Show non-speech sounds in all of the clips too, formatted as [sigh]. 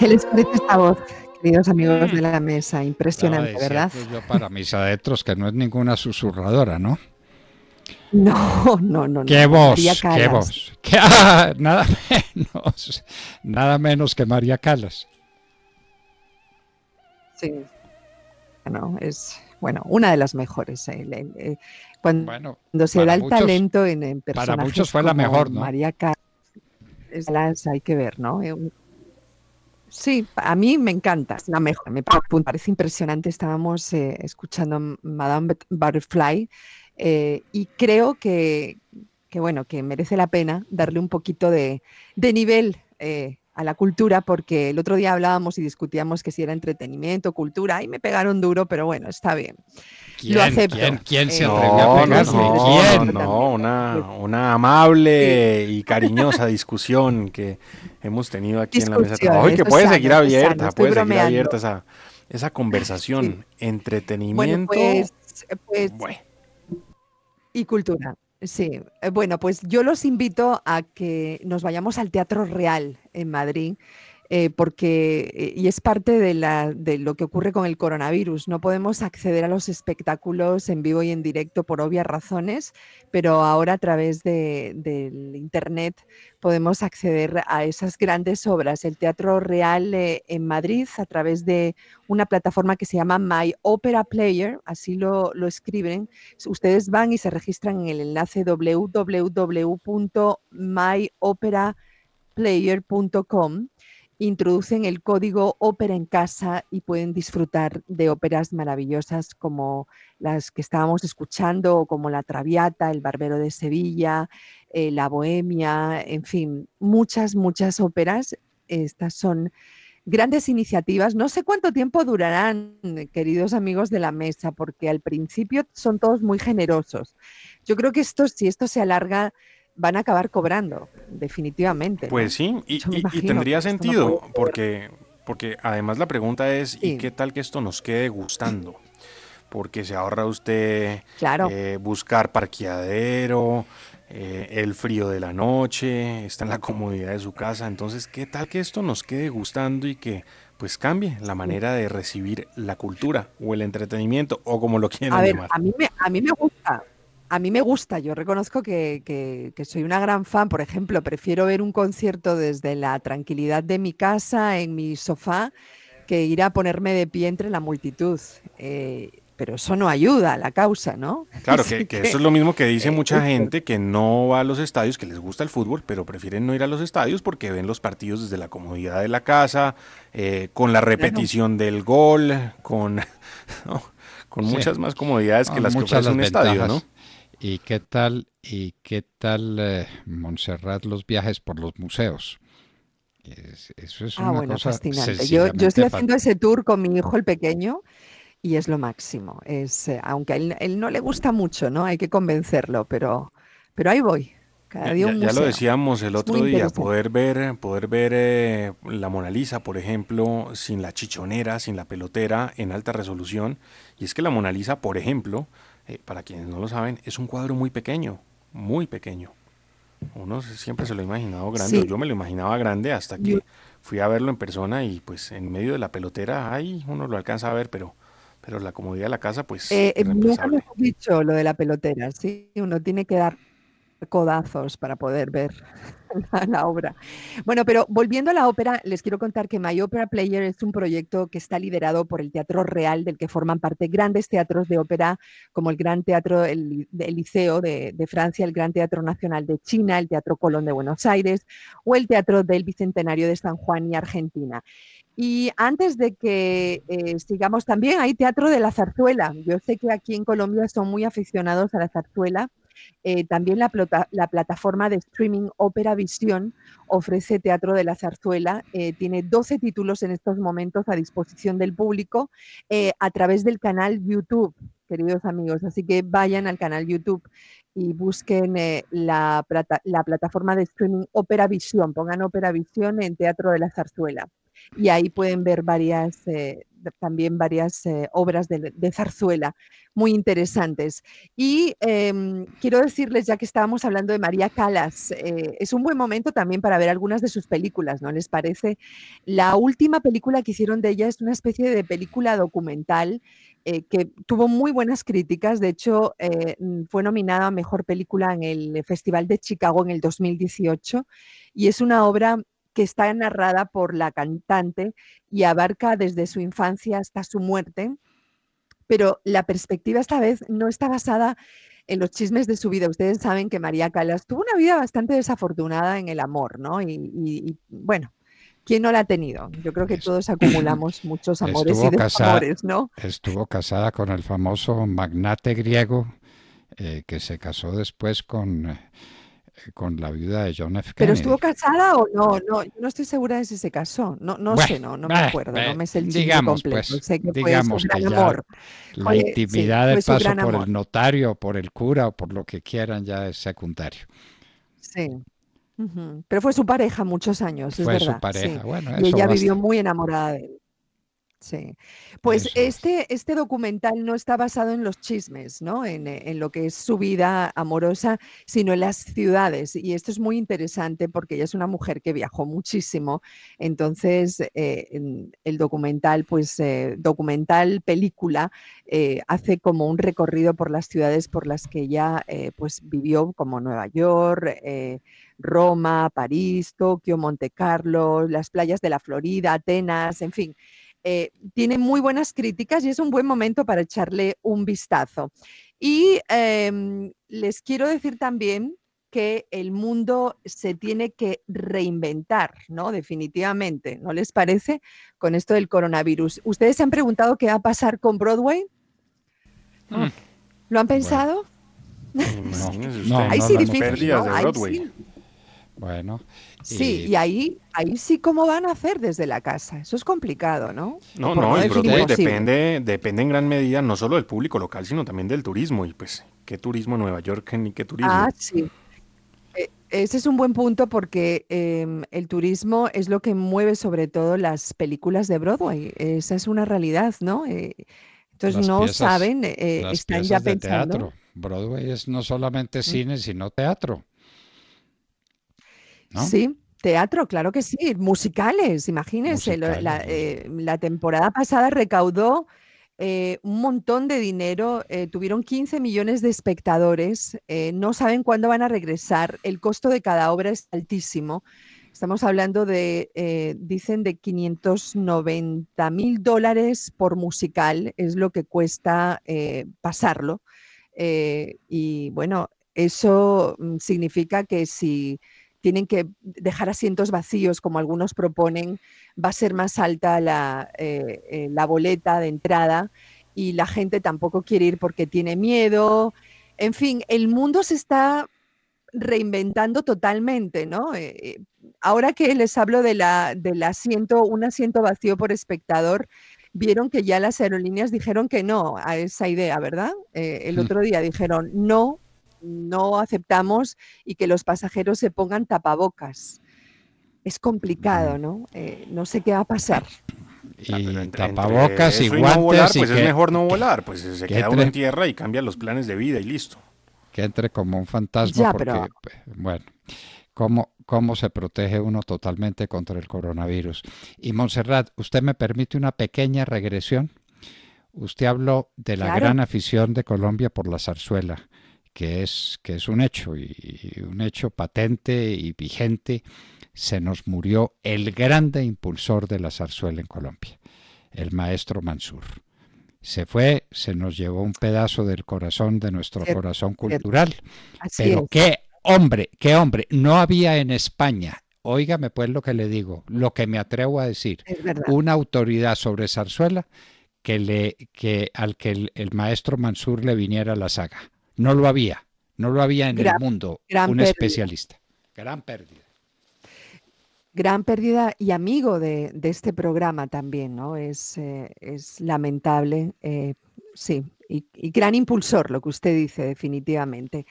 ¿Qué les esta voz? queridos amigos mm. de la mesa. Impresionante, ¿verdad? Yo para mis adentros, que no es ninguna susurradora, ¿no? No, no, no. ¿Qué voz? ¿Qué voz? [laughs] Ah, nada menos. Nada menos que María Calas. Sí. Bueno, es bueno, una de las mejores. Eh, cuando, se da el talento en, en personajes para muchos fue la mejor, ¿no? María Calas, hay que ver, ¿no? Eh, Sí, a mí me encanta, es la mejor, me parece impresionante. Estábamos eh, escuchando Madame Butterfly eh, y creo que, bueno, que merece la pena darle un poquito de, nivel eh, a la cultura, porque el otro día hablábamos y discutíamos que si era entretenimiento, cultura, y me pegaron duro, pero bueno, está bien. ¿Quién, ¿Quién, quién se eh, atrevió a No, No, una, amable y cariñosa discusión que hemos tenido aquí en la mesa. Oye, que puede seguir abierta, puede seguir abierta esa, conversación. Entretenimiento. Pues, pues y cultura. Sí, eh, bueno, pues yo los invito a que nos vayamos al Teatro Real en Madrid eh, porque, eh, y es parte de, lo que ocurre con el coronavirus, no podemos acceder a los espectáculos en vivo y en directo por obvias razones, pero ahora a través del Internet podemos acceder a esas grandes obras. El Teatro Real eh, en Madrid, a través de una plataforma que se llama My Opera Player, así lo, lo escriben, ustedes van y se registran en el enlace www.myoperaplayer.com introducen el código ópera en casa y pueden disfrutar de óperas maravillosas como las que estábamos escuchando, como La Traviata, El Barbero de Sevilla, eh, La Bohemia, en fin, muchas, muchas óperas. Estas son grandes iniciativas. No sé cuánto tiempo durarán, queridos amigos de la mesa, porque al principio son todos muy generosos. Yo creo que esto, si esto se alarga, van a acabar cobrando, definitivamente. Pues sí, y, tendría sentido, porque, porque además la pregunta es, ¿y qué tal que esto nos quede gustando? Porque se ahorra usted eh, buscar parqueadero, eh, el frío de la noche, está en la comodidad de su casa, entonces, ¿qué tal que esto nos quede gustando y que pues cambie la manera de recibir la cultura o el entretenimiento o como lo quieran a llamar. A a mí me gusta, a mí me gusta, yo reconozco que, soy una gran fan, por ejemplo, prefiero ver un concierto desde la tranquilidad de mi casa, en mi sofá, que ir a ponerme de pie entre la multitud. Eh, pero eso no ayuda a la causa, ¿no? [laughs] Claro, que, eso es lo mismo que dice eh, mucha eh, gente que no va a los estadios, que les gusta el fútbol, pero prefieren no ir a los estadios porque ven los partidos desde la comodidad de la casa, con la repetición del gol, con, [laughs] muchas más comodidades que las que ofrece un estadio, ¿no? ¿Y qué tal, y qué tal eh, Montserrat, los viajes por los museos? eso es ah, fascinante. Yo, estoy haciendo ese tour con mi hijo el pequeño y es lo máximo. Es, eh, aunque a él, no le gusta mucho, ¿no? Hay que convencerlo, pero, pero ahí voy. Cada día un ya, ya, lo decíamos el otro día, poder ver, poder ver eh, la Mona Lisa, por ejemplo, sin la chichonera, sin la pelotera, en alta resolución. Y es que la Mona Lisa, por ejemplo, eh, para quienes no lo saben, es un cuadro muy pequeño, muy pequeño. Uno siempre se lo ha imaginado grande, yo me lo imaginaba grande hasta que fui a verlo en persona y pues en medio de la pelotera, ahí uno lo alcanza a ver, pero, pero la comodidad de la casa pues... Eh, es eh, dicho lo de la pelotera, sí, uno tiene que dar codazos para poder ver [laughs] la, obra. Bueno, pero volviendo a la ópera, les quiero contar que My Opera Player es un proyecto que está liderado por el Teatro Real, del que forman parte grandes teatros de ópera, como el Gran Teatro del Liceo de, Francia, el Gran Teatro Nacional de China, el Teatro Colón de Buenos Aires o el Teatro del Bicentenario de San Juan y Argentina. Y antes de que eh, sigamos, también hay Teatro de la Zarzuela. Yo sé que aquí en Colombia son muy aficionados a la zarzuela eh, también la, plataforma de streaming Opera Visión ofrece Teatro de la Zarzuela. Eh, tiene 12 títulos en estos momentos a disposición del público eh, a través del canal YouTube, queridos amigos. Así que vayan al canal YouTube y busquen la, plataforma de streaming Opera Visión. Pongan Opera Visión en Teatro de la Zarzuela y ahí pueden ver varias, eh, también varias eh, obras de, zarzuela muy interesantes. Y em, quiero decirles, ya que estábamos hablando de María Calas, eh, es un buen momento también para ver algunas de sus películas, ¿no les parece? La última película que hicieron de ella es una especie de película documental que tuvo muy buenas críticas. De hecho, mm, fue nominada a Mejor Película en el Festival de Chicago en el 2018 y es una obra que está narrada por la cantante y abarca desde su infancia hasta su muerte, pero la perspectiva esta vez no está basada en los chismes de su vida. Ustedes saben que María Calas tuvo una vida bastante desafortunada en el amor, ¿no? Y, bueno, ¿quién no la ha tenido? Yo creo que todos [clears throat] acumulamos muchos amores y desamores, ¿no? Estuvo casada con el famoso magnate griego eh, que se casó después con... Eh, con la viuda de John F. Kennedy. ¿Pero estuvo casada o no? No, no estoy segura de si se casó. No, no sé, no, me acuerdo. no eh, me sé el digamos, completo. Pues, digamos que la intimidad del paso por el notario, por el cura o por lo que quieran ya es secundario. Sí. Pero fue su pareja muchos años, fue es verdad. Su pareja. Bueno, y ella vivió muy enamorada de él. Sí. Pues este, este documental no está basado en los chismes, ¿no? Eh, en, lo que es su vida amorosa, sino en las ciudades. Y esto es muy interesante porque ella es una mujer que viajó muchísimo. Entonces, eh, el documental, pues eh, documental, película, hace como un recorrido por las ciudades por las que ella pues vivió, como Nueva York. Roma, París, Tokio, Monte Carlo, las playas de la Florida, Atenas, en fin. Eh, tiene muy buenas críticas y es un buen momento para echarle un vistazo. Y em, les quiero decir también que el mundo se tiene que reinventar, ¿no? Definitivamente, ¿no les parece? Con esto del coronavirus. ¿Ustedes se han preguntado qué va a pasar con Broadway? Mm. ¿Lo han pensado? No, no, [laughs] no, sí difícil, bueno. Sí, y ahí, ahí sí cómo van a hacer desde la casa. Eso es complicado, ¿no? No, no, el Broadway depende, depende en gran medida no solo del público local, sino también del turismo. Y pues, ¿qué turismo Nueva York ni qué turismo? Ah, sí. E, ese es un buen punto porque em, el turismo es lo que mueve sobre todo las películas de Broadway. Esa es una realidad, ¿no? Eh, entonces no saben, eh, están ya pensando. Teatro. Broadway es no solamente mm. cine, sino teatro. Sí. Teatro, claro que sí, musicales, imagínense, eh, La, temporada pasada recaudó eh, un montón de dinero, eh, tuvieron 15 millones de espectadores, no saben cuándo van a regresar, el costo de cada obra es altísimo. Estamos hablando de, dicen, de 590 mil dólares por musical, es lo que cuesta pasarlo. y bueno, eso mm, significa que si tienen que dejar asientos vacíos, como algunos proponen, va a ser más alta eh, eh, la, boleta de entrada y la gente tampoco quiere ir porque tiene miedo. En fin, el mundo se está reinventando totalmente, ¿no? Eh, ahora que les hablo de la, del asiento, un asiento vacío por espectador, vieron que ya las aerolíneas dijeron que no a esa idea, ¿verdad? el hmm. otro día dijeron, no, no aceptamos y que los pasajeros se pongan tapabocas. Es complicado, ¿no? Eh, no sé qué va a pasar. Ah, y tapabocas y guantes. pues es mejor no volar, pues eh, se queda uno en tierra y cambia los planes de vida y listo. Que entre como un fantasma. porque, Bueno, ¿cómo, ¿cómo se protege uno totalmente contra el coronavirus? Y Montserrat, ¿usted me permite una pequeña regresión? Usted habló de la gran afición de Colombia por la zarzuela que es, que es un hecho, y un hecho patente y vigente, se nos murió el grande impulsor de la zarzuela en Colombia, el maestro Mansur. Se fue, se nos llevó un pedazo del corazón, de nuestro corazón cultural. pero qué hombre, qué hombre. No había en España, óigame pues lo que le digo, lo que me atrevo a decir, una autoridad sobre zarzuela que, le, que al que el, el maestro Mansur le viniera la saga. No lo había, no lo había en el mundo un especialista. Gran pérdida. Gran pérdida y amigo de, este programa también, ¿no? Es, eh, es lamentable, eh, sí, y, gran impulsor, lo que usted dice, definitivamente.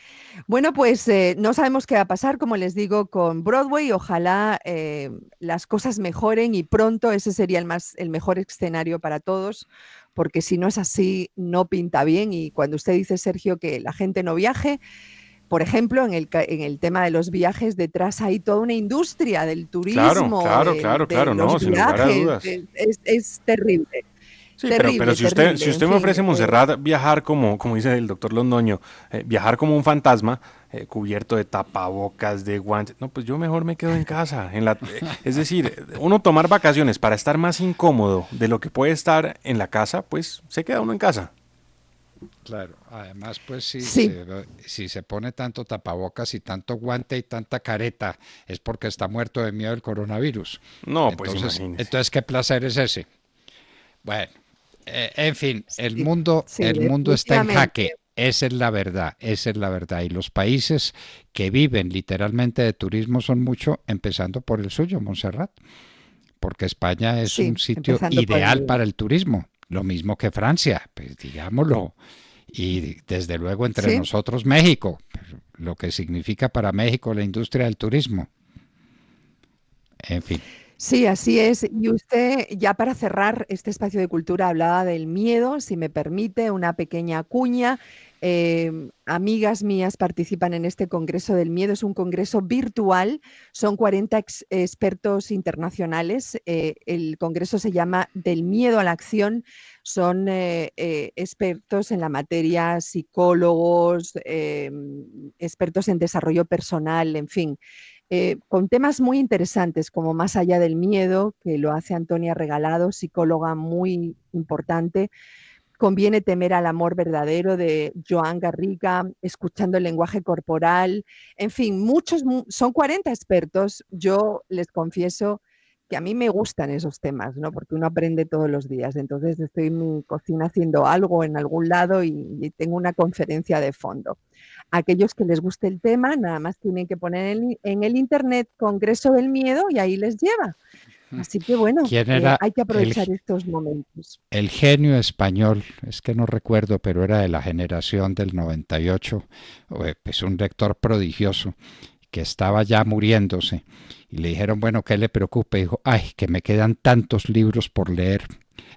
Bueno, pues eh, no sabemos qué va a pasar, como les digo, con Broadway. Ojalá eh, las cosas mejoren y pronto ese sería el, más, el mejor escenario para todos, porque si no es así, no pinta bien. Y cuando usted dice, Sergio, que la gente no viaje, por ejemplo, en el, en el tema de los viajes, detrás hay toda una industria del turismo. Claro, claro, claro, no, sin lugar a dudas. es, terrible. Sí, pero, si usted, si usted me ofrece, Monserrat, viajar como, como dice el doctor Londoño, eh, viajar como un fantasma, eh, cubierto de tapabocas, de guantes, no, pues yo mejor me quedo en casa. En la, eh, es decir, uno tomar vacaciones para estar más incómodo de lo que puede estar en la casa, pues se queda uno en casa. Claro, además pues si, se, si se pone tanto tapabocas y tanto guante y tanta careta es porque está muerto de miedo del coronavirus. No, pues imagínese. Entonces, ¿qué placer es ese? Bueno, eh, en fin, el mundo, el mundo está en jaque. Esa es la verdad, esa es la verdad. Y los países que viven literalmente de turismo son muchos, empezando por el suyo, Montserrat, porque España es un sitio ideal para el turismo, lo mismo que Francia, pues digámoslo. Y desde luego entre nosotros México, lo que significa para México la industria del turismo. En fin. Sí, así es. Y usted, ya para cerrar este espacio de cultura, hablaba del miedo, si me permite, una pequeña cuña. Em, amigas mías participan en este Congreso del Miedo. Es un congreso virtual, son 40 expertos internacionales. Eh, el congreso se llama Del Miedo a la Acción. Son eh, eh, expertos en la materia, psicólogos, em, expertos en desarrollo personal, en fin. Eh, con temas muy interesantes como Más allá del miedo, que lo hace Antonia Regalado, psicóloga muy importante. Conviene temer al amor verdadero de Joan Garriga, escuchando el lenguaje corporal. En fin, muchos, son 40 expertos. Yo les confieso que a mí me gustan esos temas, ¿no? Porque uno aprende todos los días. Entonces estoy en mi cocina haciendo algo en algún lado y, tengo una conferencia de fondo. Aquellos que les guste el tema, nada más tienen que poner en, el internet Congreso del Miedo y ahí les lleva. Así que bueno, eh, hay que aprovechar estos momentos. El genio español, es que no recuerdo, pero era de la generación del 98, eh, es pues, un rector prodigioso, que estaba ya muriéndose. Y le dijeron, bueno, que le preocupe dijo, ay, que me quedan tantos libros por leer.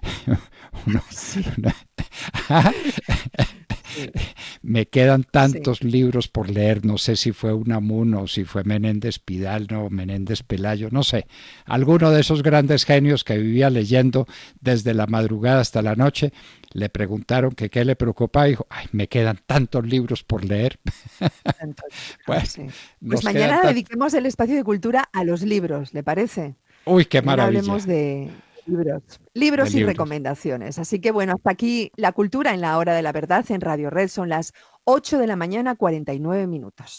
[laughs] Uno, [laughs] [laughs] [laughs] me quedan tantos libros por leer, no sé si fue Unamuno, si fue Menéndez Pidal, no, Menéndez Pelayo, no sé, alguno de esos grandes genios que vivía leyendo desde la madrugada hasta la noche, le preguntaron que qué le preocupaba y dijo, ay, me quedan tantos libros por leer. [laughs] pues, mañana dediquemos el espacio de cultura a los libros, ¿le parece? Uy, qué maravilla. hablemos de, libros. y recomendaciones. Así que bueno, hasta aquí la cultura en la hora de la verdad en Radio Red. Son las 8 de la mañana, 49 minutos.